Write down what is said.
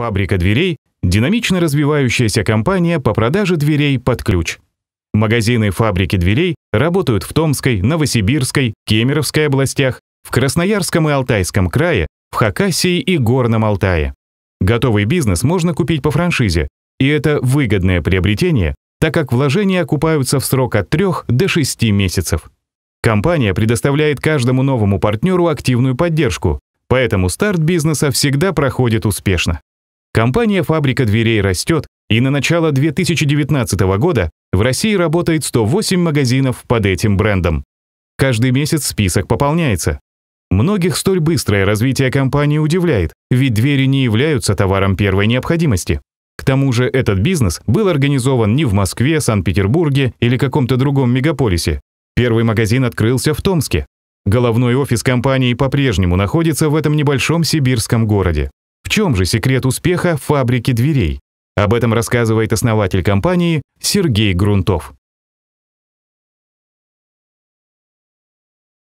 Фабрика дверей — динамично развивающаяся компания по продаже дверей под ключ. Магазины фабрики дверей работают в Томской, Новосибирской, Кемеровской областях, в Красноярском и Алтайском крае, в Хакасии и Горном Алтае. Готовый бизнес можно купить по франшизе, и это выгодное приобретение, так как вложения окупаются в срок от 3 до 6 месяцев. Компания предоставляет каждому новому партнеру активную поддержку, поэтому старт бизнеса всегда проходит успешно. Компания «Фабрика дверей» растет, и на начало 2019 года в России работает 108 магазинов под этим брендом. Каждый месяц список пополняется. Многих столь быстрое развитие компании удивляет, ведь двери не являются товаром первой необходимости. К тому же этот бизнес был организован не в Москве, Санкт-Петербурге или каком-то другом мегаполисе. Первый магазин открылся в Томске. Головной офис компании по-прежнему находится в этом небольшом сибирском городе. В чем же секрет успеха фабрики дверей? Об этом рассказывает основатель компании Сергей Грунтов.